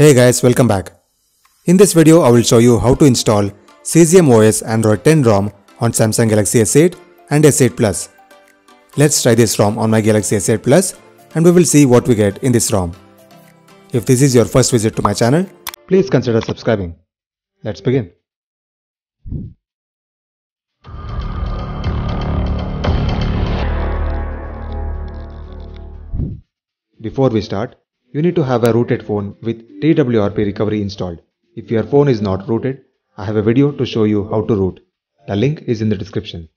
Hey guys, welcome back. In this video, I will show you how to install Cesium OS Android 10 ROM on Samsung Galaxy S8 and S8 Plus. Let's try this ROM on my Galaxy S8 Plus and we will see what we get in this ROM. If this is your first visit to my channel, please consider subscribing. Let's begin. Before we start, you need to have a rooted phone with TWRP recovery installed. If your phone is not rooted, I have a video to show you how to root. The link is in the description.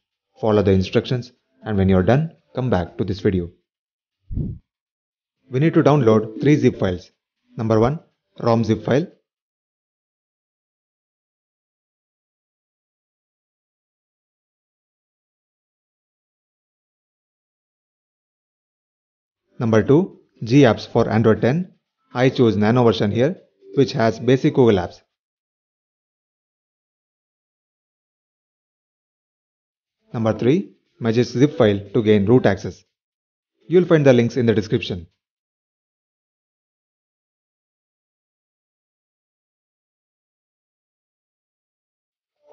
Follow the instructions and when you're done, come back to this video. We need to download three zip files. Number one, ROM zip file. Number two, G apps for Android 10, I chose Nano version here, which has basic Google apps. Number 3. Magic zip file to gain root access. You'll find the links in the description.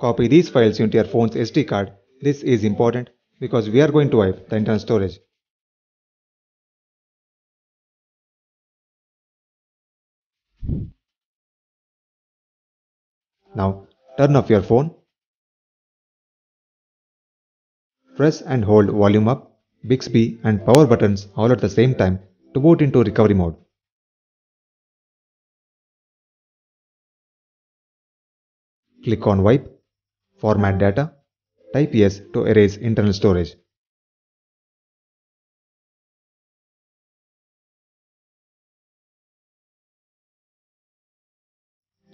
Copy these files into your phone's SD card. This is important because we are going to wipe the internal storage. Now turn off your phone. Press and hold volume up, Bixby and power buttons all at the same time to boot into recovery mode. Click on wipe, format data, type yes to erase internal storage.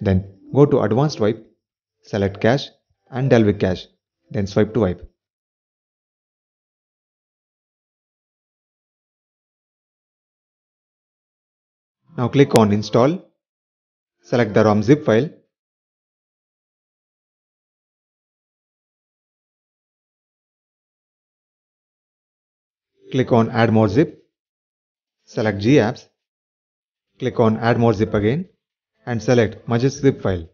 Then Go to advanced wipe, select cache and Dalvik cache, then swipe to wipe. Now click on install, select the ROM zip file click on add more zip select gapps click on add more zip again and select Magis zip file.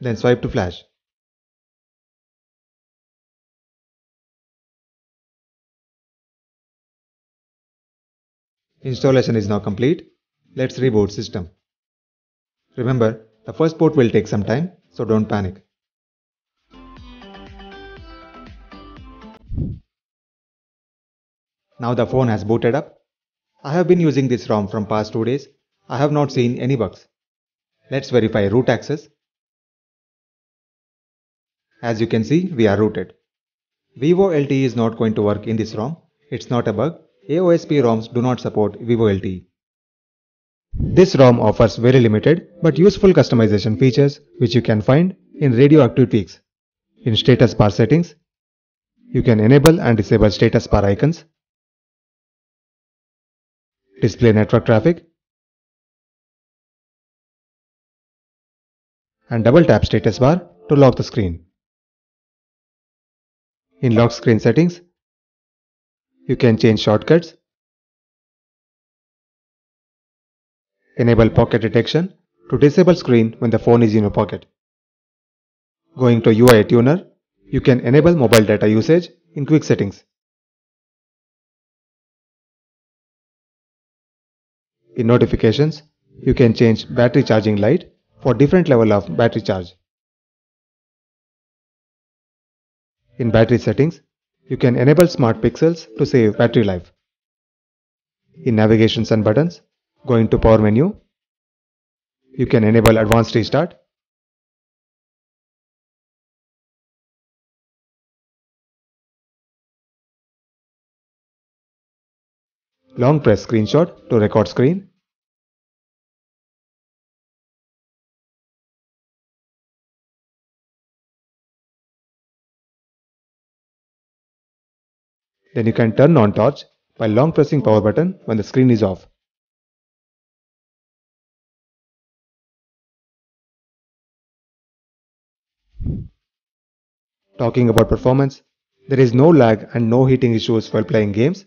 Then swipe to flash. Installation is now complete. Let's reboot system. Remember, the first port will take some time, so don't panic. Now the phone has booted up. I have been using this ROM from past 2 days. I have not seen any bugs. Let's verify root access. As you can see, we are rooted. Vivo LTE is not going to work in this ROM. It's not a bug. AOSP ROMs do not support Vivo LTE. This ROM offers very limited but useful customization features which you can find in Radioactive Tweaks. In status bar settings, you can enable and disable status bar icons, display network traffic, and double tap status bar to lock the screen. In lock screen settings, you can change shortcuts, enable pocket detection to disable screen when the phone is in your pocket. Going to UI tuner, you can enable mobile data usage in quick settings. In notifications, you can change battery charging light for different level of battery charge. In battery settings, you can enable smart pixels to save battery life. In navigations and buttons, go into power menu. You can enable advanced restart. Long press screenshot to record screen. Then you can turn on torch by long pressing power button when the screen is off. Talking about performance, there is no lag and no heating issues while playing games.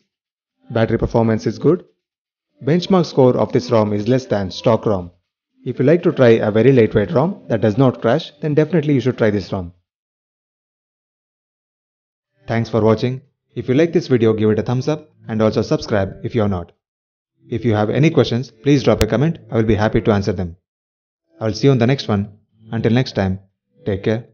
Battery performance is good. Benchmark score of this ROM is less than stock ROM. If you like to try a very lightweight ROM that does not crash, then definitely you should try this ROM. Thanks for watching. If you like this video, give it a thumbs up and also subscribe if you are not. If you have any questions, please drop a comment. I will be happy to answer them. I will see you on the next one. Until next time, take care.